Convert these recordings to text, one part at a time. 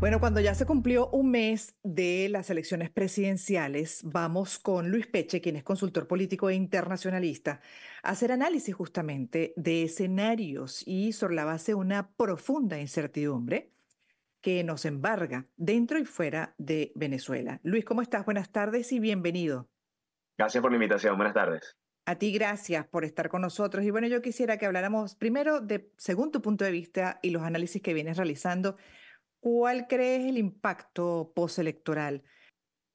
Bueno, cuando ya se cumplió un mes de las elecciones presidenciales, vamos con Luis Peche, quien es consultor político e internacionalista, a hacer análisis justamente de escenarios y sobre la base de una profunda incertidumbre que nos embarga dentro y fuera de Venezuela. Luis, ¿cómo estás? Buenas tardes y bienvenido. Gracias por la invitación. Buenas tardes. A ti gracias por estar con nosotros. Y bueno, yo quisiera que habláramos primero de, según tu punto de vista y los análisis que vienes realizando, ¿cuál crees el impacto postelectoral?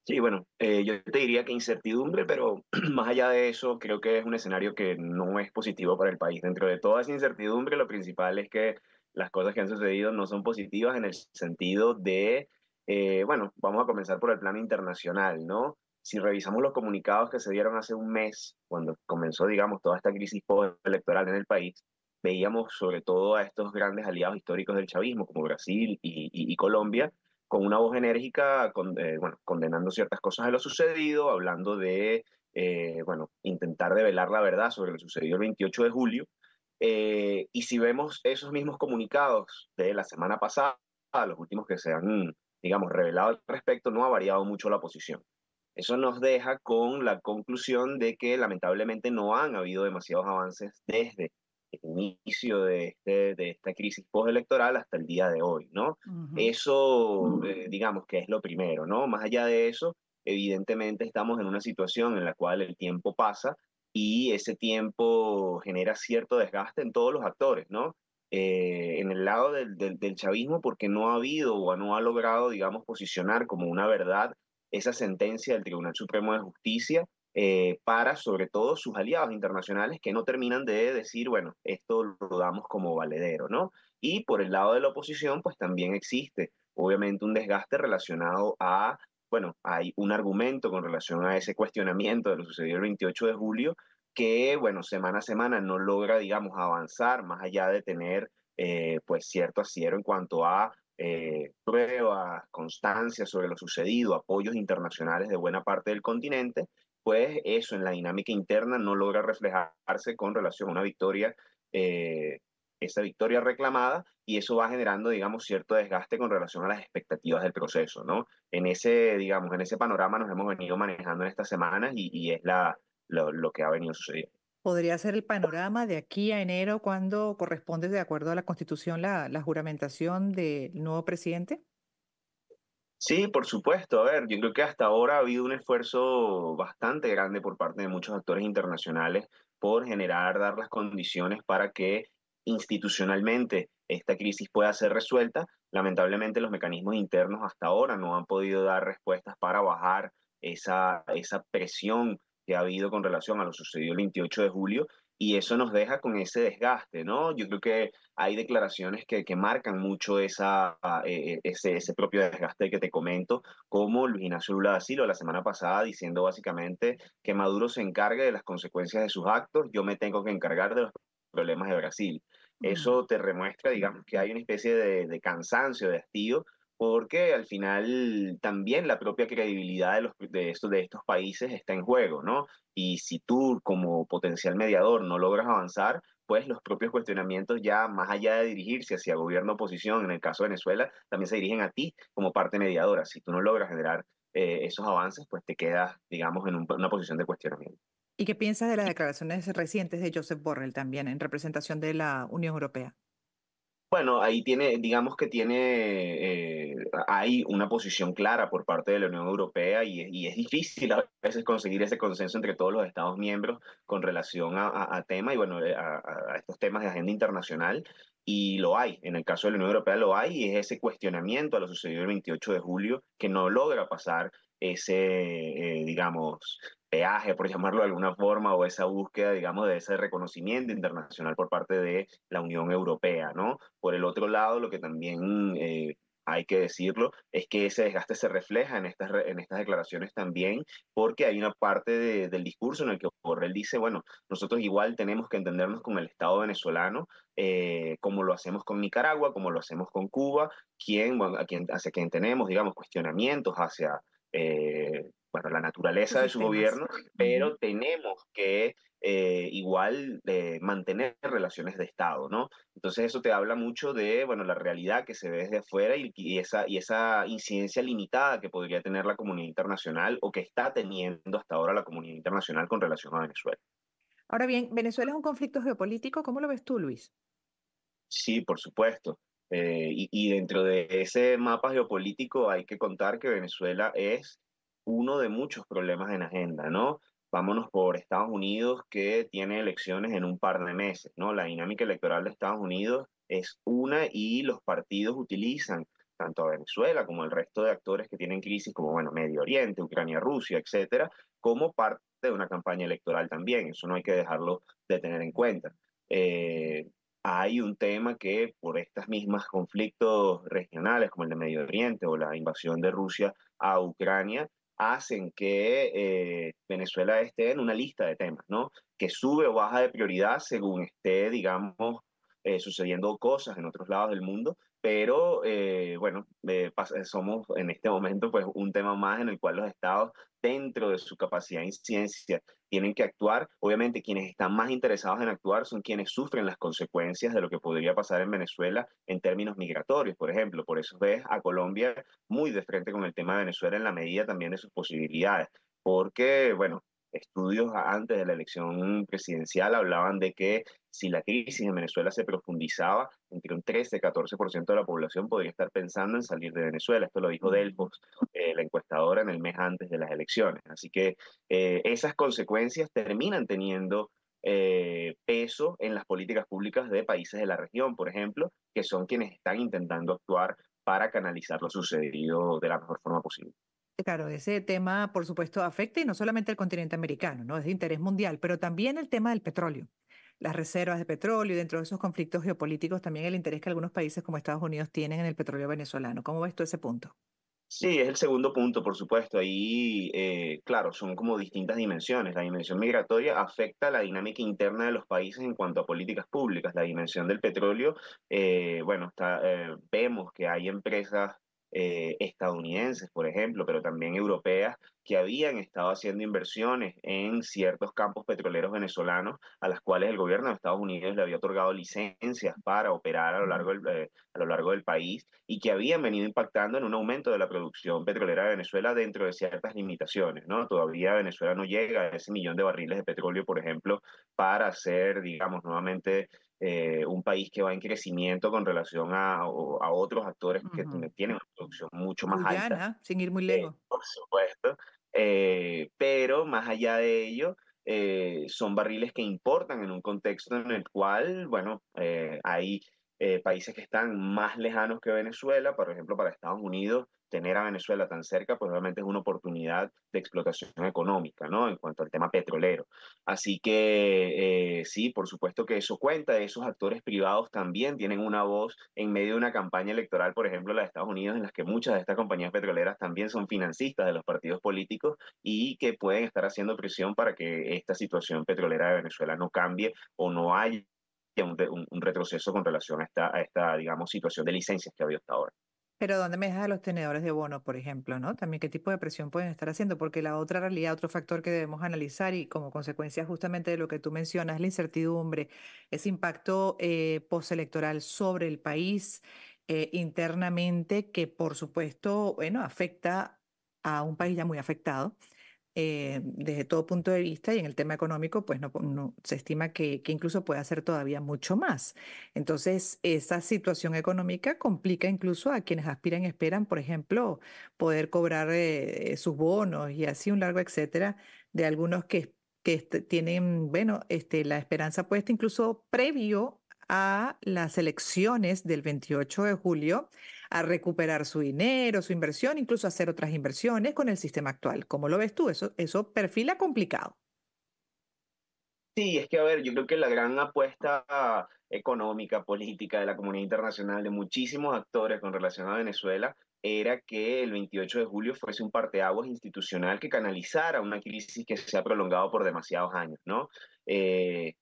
Sí, bueno, eh, yo te diría que incertidumbre, pero más allá de eso, creo que es un escenario que no es positivo para el país. Dentro de toda esa incertidumbre, lo principal es que las cosas que han sucedido no son positivas en el sentido de, eh, bueno, vamos a comenzar por el plano internacional, ¿no? Si revisamos los comunicados que se dieron hace un mes, cuando comenzó, digamos, toda esta crisis postelectoral en el país, veíamos sobre todo a estos grandes aliados históricos del chavismo, como Brasil y, Colombia, con una voz enérgica, eh, bueno, condenando ciertas cosas de lo sucedido, hablando de, eh, bueno, intentar develar la verdad sobre lo sucedido el 28 de julio. Eh, y si vemos esos mismos comunicados de la semana pasada, los últimos que se han, digamos, revelado al respecto, no ha variado mucho la posición. Eso nos deja con la conclusión de que lamentablemente no han habido demasiados avances desde inicio de, este, de esta crisis postelectoral hasta el día de hoy, ¿no? Eso, eh, digamos que es lo primero, ¿no? Más allá de eso, evidentemente estamos en una situación en la cual el tiempo pasa y ese tiempo genera cierto desgaste en todos los actores, ¿no? Eh, en el lado del, chavismo porque no ha habido o no ha logrado, digamos, posicionar como una verdad esa sentencia del Tribunal Supremo de Justicia eh, para sobre todo sus aliados internacionales que no terminan de decir, bueno, esto lo damos como valedero, ¿no? Y por el lado de la oposición, pues también existe obviamente un desgaste relacionado a, bueno, hay un argumento con relación a ese cuestionamiento de lo sucedido el 28 de julio que, bueno, semana a semana no logra, digamos, avanzar más allá de tener, eh, pues, cierto asiero en cuanto a eh, pruebas, constancias sobre lo sucedido, apoyos internacionales de buena parte del continente, pues eso en la dinámica interna no logra reflejarse con relación a una victoria, eh, esa victoria reclamada, y eso va generando, digamos, cierto desgaste con relación a las expectativas del proceso, ¿no? En ese, digamos, en ese panorama nos hemos venido manejando en estas semanas y, es la, lo, que ha venido sucediendo podría ser el panorama de aquí a enero cuando corresponde, de acuerdo a la Constitución, la juramentación del nuevo presidente? Sí, por supuesto. A ver, yo creo que hasta ahora ha habido un esfuerzo bastante grande por parte de muchos actores internacionales por generar, dar las condiciones para que institucionalmente esta crisis pueda ser resuelta. Lamentablemente los mecanismos internos hasta ahora no han podido dar respuestas para bajar esa, esa presión que ha habido con relación a lo sucedido el 28 de julio y eso nos deja con ese desgaste, ¿no? Yo creo que hay declaraciones que, que marcan mucho esa, eh, ese, ese, propio desgaste que te comento, como Luis Ignacio Lula da Silva la semana pasada diciendo básicamente que Maduro se encargue de las consecuencias de sus actos, yo me tengo que encargar de los problemas de Brasil. Eso te remuestra, digamos, que hay una especie de, de cansancio, de hastío porque al final también la propia credibilidad de, estos, países está en juego, ¿no? Y si tú como potencial mediador no logras avanzar, pues los propios cuestionamientos ya más allá de dirigirse hacia gobierno oposición, en el caso de Venezuela, también se dirigen a ti como parte mediadora. Si tú no logras generar eh, esos avances, pues te quedas, digamos, en una posición de cuestionamiento. ¿Y qué piensas de las declaraciones recientes de Joseph Borrell también en representación de la Unión Europea? Bueno, ahí tiene, digamos que tiene, eh, hay una posición clara por parte de la Unión Europea y, es difícil a veces conseguir ese consenso entre todos los Estados miembros con relación a, temas y bueno, eh, a, estos temas de agenda internacional y lo hay, en el caso de la Unión Europea lo hay, y es ese cuestionamiento a lo sucedido el 28 de julio que no logra pasar ese, eh, digamos, peaje, por llamarlo de alguna forma, o esa búsqueda, digamos, de ese reconocimiento internacional por parte de la Unión Europea, ¿no? Por el otro lado, lo que también eh, hay que decirlo, es que ese desgaste se refleja en estas, en estas declaraciones también, porque hay una parte del discurso en el que Borrell dice, bueno, nosotros igual tenemos que entendernos con el Estado venezolano, eh, como lo hacemos con Nicaragua, como lo hacemos con Cuba, quien, a quien, hacia quien tenemos, digamos, cuestionamientos hacia... Eh, bueno, la naturaleza de su gobierno, pero tenemos que eh, igual eh, mantener relaciones de Estado, ¿no? Entonces eso te habla mucho de, bueno, la realidad que se ve desde afuera y, esa, y esa incidencia limitada que podría tener la comunidad internacional o que está teniendo hasta ahora la comunidad internacional con relación a Venezuela. Ahora bien, Venezuela es un conflicto geopolítico, ¿cómo lo ves tú, Luis? Sí, por supuesto. Eh, y dentro de ese mapa geopolítico hay que contar que Venezuela es uno de muchos problemas en agenda, ¿no? Vámonos por Estados Unidos que tiene elecciones en un par de meses, ¿no? La dinámica electoral de Estados Unidos es una y los partidos utilizan tanto a Venezuela como el resto de actores que tienen crisis como, bueno, Medio Oriente, Ucrania, Rusia, etcétera, como parte de una campaña electoral también. Eso no hay que dejarlo de tener en cuenta. Eh, hay un tema que por estas mismas conflictos regionales como el de Medio Oriente o la invasión de Rusia a Ucrania hacen que eh, Venezuela esté en una lista de temas, ¿no? Que sube o baja de prioridad según esté, digamos, eh, sucediendo cosas en otros lados del mundo pero eh, bueno, eh, eh, somos en este momento pues un tema más en el cual los estados dentro de su capacidad de ciencia tienen que actuar. Obviamente quienes están más interesados en actuar son quienes sufren las consecuencias de lo que podría pasar en Venezuela en términos migratorios, por ejemplo. Por eso ves a Colombia muy de frente con el tema de Venezuela en la medida también de sus posibilidades, porque bueno, estudios antes de la elección presidencial hablaban de que si la crisis en Venezuela se profundizaba, entre un 13 y 14% de la población podría estar pensando en salir de Venezuela. Esto lo dijo Delfos, eh, la encuestadora, en el mes antes de las elecciones. Así que eh, esas consecuencias terminan teniendo eh, peso en las políticas públicas de países de la región, por ejemplo, que son quienes están intentando actuar para canalizar lo sucedido de la mejor forma posible. Claro, ese tema, por supuesto, afecta y no solamente al continente americano, ¿no? Es de interés mundial, pero también el tema del petróleo las reservas de petróleo y dentro de esos conflictos geopolíticos también el interés que algunos países como Estados Unidos tienen en el petróleo venezolano. ¿Cómo ves tú ese punto? Sí, es el segundo punto, por supuesto. Ahí, eh, claro, son como distintas dimensiones. La dimensión migratoria afecta la dinámica interna de los países en cuanto a políticas públicas. La dimensión del petróleo, eh, bueno, está, eh, vemos que hay empresas eh, estadounidenses, por ejemplo, pero también europeas, que habían estado haciendo inversiones en ciertos campos petroleros venezolanos a las cuales el gobierno de Estados Unidos le había otorgado licencias para operar a lo largo del, eh, a lo largo del país y que habían venido impactando en un aumento de la producción petrolera de Venezuela dentro de ciertas limitaciones. ¿no? Todavía Venezuela no llega a ese millón de barriles de petróleo, por ejemplo, para hacer, digamos, nuevamente eh, un país que va en crecimiento con relación a, otros actores que tienen una producción mucho más alta. Sin ir muy eh, lejos. por supuesto. Eh, pero más allá de ello, son barriles que importan en un contexto en el cual, bueno, hay eh, países que están más lejanos que Venezuela, por ejemplo, para Estados Unidos, tener a Venezuela tan cerca, pues obviamente es una oportunidad de explotación económica, ¿no? En cuanto al tema petrolero. Así que eh, sí, por supuesto que eso cuenta, esos actores privados también tienen una voz en medio de una campaña electoral, por ejemplo, la de Estados Unidos, en las que muchas de estas compañías petroleras también son financistas de los partidos políticos y que pueden estar haciendo presión para que esta situación petrolera de Venezuela no cambie o no haya un, un, retroceso con relación a esta, digamos, situación de licencias que ha habido hasta ahora. Pero ¿dónde me dejas los tenedores de bonos, por ejemplo? ¿no? También qué tipo de presión pueden estar haciendo, porque la otra realidad, otro factor que debemos analizar y como consecuencia justamente de lo que tú mencionas, la incertidumbre, ese impacto eh, postelectoral sobre el país eh, internamente, que por supuesto, bueno, afecta a un país ya muy afectado eh, desde todo punto de vista y en el tema económico, pues no, se estima que, incluso puede hacer todavía mucho más. Entonces, esa situación económica complica incluso a quienes aspiran y esperan, por ejemplo, poder cobrar eh, eh, sus bonos y así un largo etcétera de algunos que, que este, tienen, bueno, este, la esperanza puesta incluso previo a las elecciones del 28 de julio a recuperar su dinero, su inversión, incluso hacer otras inversiones con el sistema actual. ¿Cómo lo ves tú? Eso, eso perfila complicado. Sí, es que a ver, yo creo que la gran apuesta económica, política de la comunidad internacional, de muchísimos actores con relación a Venezuela, era que el 28 de julio fuese un parteaguas institucional que canalizara una crisis que se ha prolongado por demasiados años, ¿no? Eh,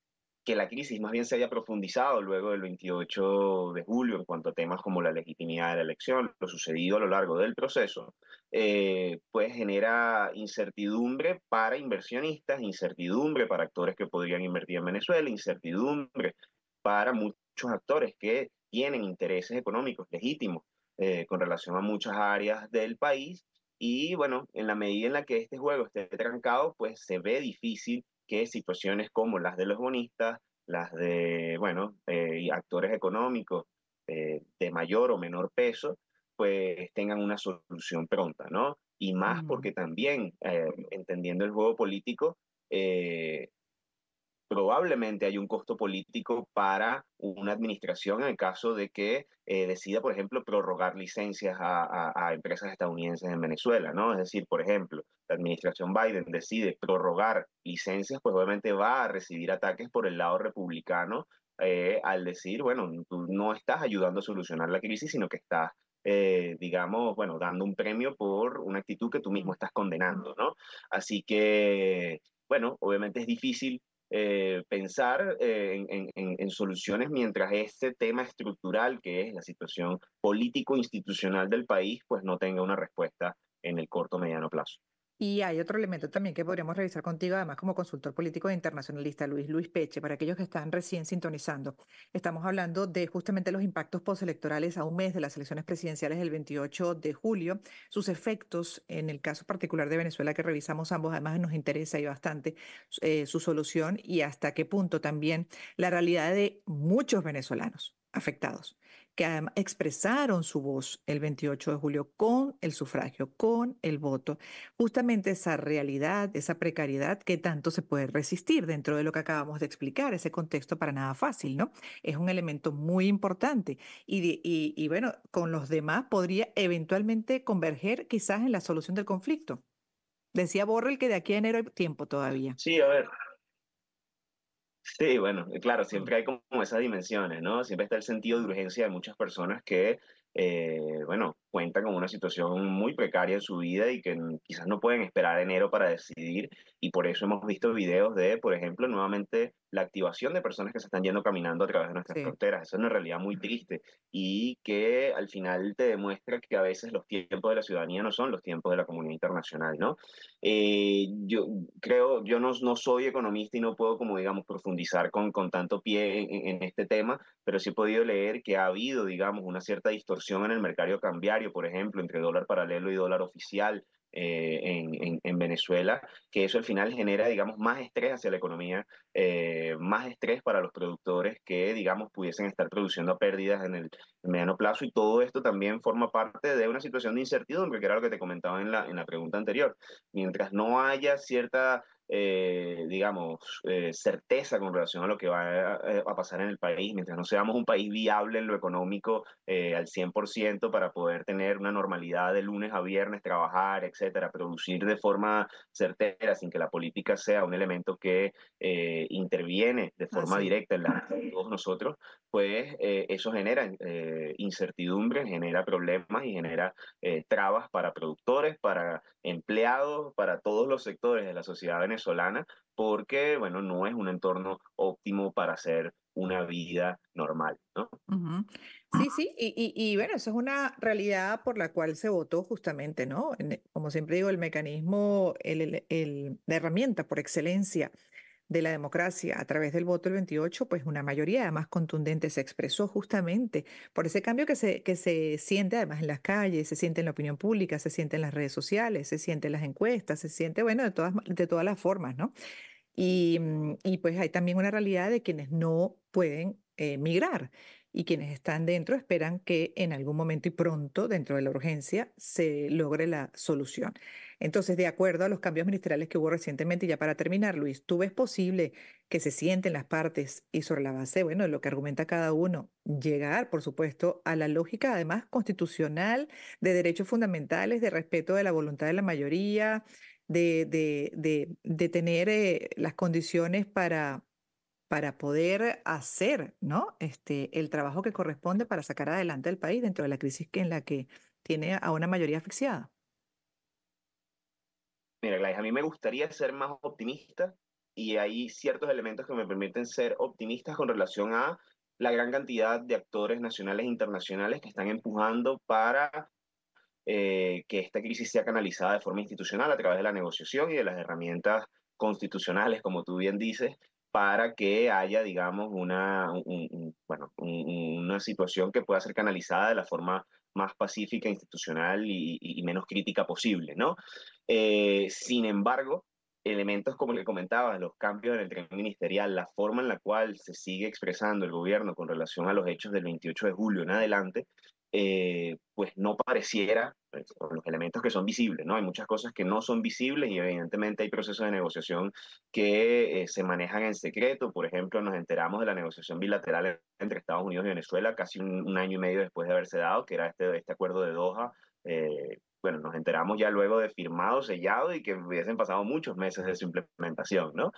que la crisis más bien se haya profundizado luego del 28 de julio en cuanto a temas como la legitimidad de la elección, lo sucedido a lo largo del proceso, eh, pues genera incertidumbre para inversionistas, incertidumbre para actores que podrían invertir en Venezuela, incertidumbre para muchos actores que tienen intereses económicos legítimos eh, con relación a muchas áreas del país. Y bueno, en la medida en la que este juego esté trancado, pues se ve difícil que situaciones como las de los bonistas, las de, bueno, eh, actores económicos eh, de mayor o menor peso, pues tengan una solución pronta, ¿no? Y más porque también, eh, entendiendo el juego político, eh, probablemente hay un costo político para una administración en el caso de que eh, decida, por ejemplo, prorrogar licencias a, empresas estadounidenses en Venezuela, ¿no? Es decir, por ejemplo, la administración Biden decide prorrogar licencias, pues obviamente va a recibir ataques por el lado republicano eh, al decir, bueno, tú no estás ayudando a solucionar la crisis, sino que estás eh, digamos, bueno, dando un premio por una actitud que tú mismo estás condenando, ¿no? Así que, bueno, obviamente es difícil eh, pensar eh, en, en, soluciones mientras este tema estructural, que es la situación político-institucional del país, pues no tenga una respuesta en el corto mediano plazo. Y hay otro elemento también que podríamos revisar contigo, además como consultor político e internacionalista, Luis Luis Peche, para aquellos que están recién sintonizando. Estamos hablando de justamente los impactos postelectorales a un mes de las elecciones presidenciales del 28 de julio, sus efectos en el caso particular de Venezuela que revisamos ambos, además nos interesa y bastante eh, su solución y hasta qué punto también la realidad de muchos venezolanos afectados expresaron su voz el 28 de julio con el sufragio, con el voto, justamente esa realidad, esa precariedad que tanto se puede resistir dentro de lo que acabamos de explicar, ese contexto para nada fácil, ¿no? Es un elemento muy importante y, y bueno, con los demás podría eventualmente converger quizás en la solución del conflicto. Decía Borrell que de aquí a enero hay tiempo todavía. Sí, a ver, Sí, bueno, eh, claro, mm. siempre hay como esas dimensiones, ¿no? Siempre está el sentido de urgencia de muchas personas que, eh, bueno, cuentan con una situación muy precaria en su vida y que quizás no pueden esperar enero para decidir. Y por eso hemos visto videos de, por ejemplo, nuevamente la activación de personas que se están yendo caminando a través de nuestras fronteras. Eso es una realidad muy triste y que al final te demuestra que a veces los tiempos de la ciudadanía no son los tiempos de la comunidad internacional, ¿no? Eh, yo creo, yo no, no soy economista y no puedo, como digamos, profundizar con, con tanto pie en, este tema, pero sí he podido leer que ha habido, digamos, una cierta distorsión en el mercado cambiario por ejemplo, entre dólar paralelo y dólar oficial, eh, en, Venezuela, que eso al final genera, digamos, más estrés hacia la economía, eh, más estrés para los productores que, digamos, pudiesen estar produciendo pérdidas en el, mediano plazo y todo esto también forma parte de una situación de incertidumbre, que era lo que te comentaba en la, en la pregunta anterior. Mientras no haya cierta eh, digamos, eh, certeza con relación a lo que va eh, a, pasar en el país, mientras no seamos un país viable en lo económico al 100% para poder tener una normalidad de lunes a viernes, trabajar, etcétera, producir de forma certera, sin que la política sea un elemento que interviene de forma directa en la de todos nosotros, pues eso genera incertidumbre, genera problemas y genera trabas para productores, para empleados, para todos los sectores de la sociedad venezolana Solana porque, bueno, no es un entorno óptimo para hacer una vida normal, ¿no? Sí, sí, y, bueno, eso es una realidad por la cual se votó justamente, ¿no? como siempre digo, el mecanismo, el, herramienta por excelencia de la democracia a través del voto el 28, pues una mayoría más contundente se expresó justamente por ese cambio que se, que se siente además en las calles, se siente en la opinión pública, se siente en las redes sociales, se siente en las encuestas, se siente, bueno, de todas, de todas las formas, ¿no? Y, mm, pues hay también una realidad de quienes no pueden eh, migrar y quienes están dentro esperan que en algún momento y pronto, dentro de la urgencia, se logre la solución. Entonces, de acuerdo a los cambios ministeriales que hubo recientemente, ya para terminar, Luis, ¿tú ves posible que se sienten las partes y sobre la base, bueno, de lo que argumenta cada uno, llegar, por supuesto, a la lógica, además, constitucional de derechos fundamentales, de respeto de la voluntad de la mayoría, de, tener eh, las condiciones para para poder hacer ¿no? este, el trabajo que corresponde para sacar adelante el país dentro de la crisis en la que tiene a una mayoría asfixiada. Mira, Gladys, a mí me gustaría ser más optimista y hay ciertos elementos que me permiten ser optimistas con relación a la gran cantidad de actores nacionales e internacionales que están empujando para eh, que esta crisis sea canalizada de forma institucional a través de la negociación y de las herramientas constitucionales, como tú bien dices, para que haya, digamos, una, bueno, una situación que pueda ser canalizada de la forma más pacífica, institucional y, menos crítica posible, ¿no? Eh, sin embargo, elementos como el que comentaba, los cambios en el tren ministerial, la forma en la cual se sigue expresando el gobierno con relación a los hechos del 28 de julio en adelante, eh, pues no pareciera, por pues, los elementos que son visibles, ¿no? Hay muchas cosas que no son visibles y evidentemente hay procesos de negociación que eh, se manejan en secreto. Por ejemplo, nos enteramos de la negociación bilateral entre Estados Unidos y Venezuela casi un, año y medio después de haberse dado, que era este, este acuerdo de Doha. Eh, bueno, nos enteramos ya luego de firmado, sellado y que hubiesen pasado muchos meses de su implementación, ¿no?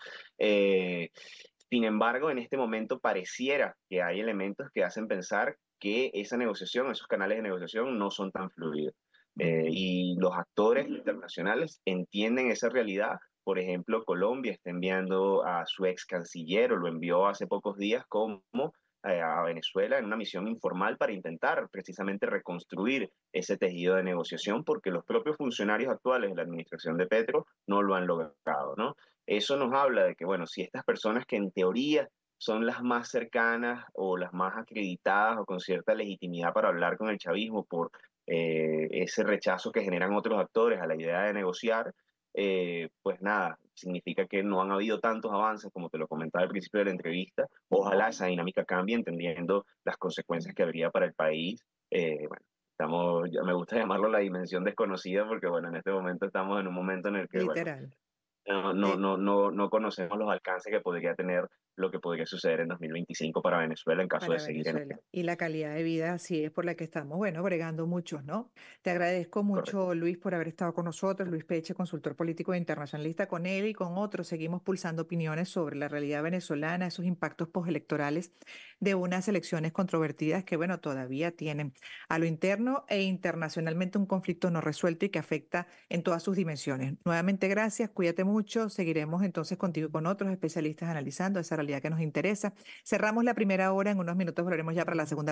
sin embargo, en este momento pareciera que hay elementos que hacen pensar que esa negociación, esos canales de negociación no son tan fluidos. Eh, y los actores internacionales entienden esa realidad. Por ejemplo, Colombia está enviando a su ex canciller, o lo envió hace pocos días como eh, a Venezuela en una misión informal para intentar precisamente reconstruir ese tejido de negociación, porque los propios funcionarios actuales de la administración de Petro no lo han logrado, ¿no? Eso nos habla de que, bueno, si estas personas que en teoría son las más cercanas o las más acreditadas o con cierta legitimidad para hablar con el chavismo por eh, ese rechazo que generan otros actores a la idea de negociar, eh, pues nada, significa que no han habido tantos avances como te lo comentaba al principio de la entrevista. Ojalá esa dinámica cambie entendiendo las consecuencias que habría para el país. Eh, bueno, estamos, me gusta llamarlo la dimensión desconocida porque bueno, en este momento estamos en un momento en el que... no, no, no, no, conocemos los alcances que podría tener lo que podría suceder en 2025 para Venezuela en caso de seguir en este Y la calidad de vida, así es por la que estamos, bueno, bregando muchos, ¿no? Te agradezco mucho, Luis, por haber estado con nosotros. Luis Peche, consultor político e internacionalista, con él y con otros seguimos pulsando opiniones sobre la realidad venezolana, esos impactos postelectorales de unas elecciones controvertidas que, bueno, todavía tienen a lo interno e internacionalmente un conflicto no resuelto y que afecta en todas sus dimensiones. Nuevamente, gracias, cuídate mucho. Seguiremos entonces contigo y con otros especialistas analizando esa que nos interesa. Cerramos la primera hora, en unos minutos volveremos ya para la segunda.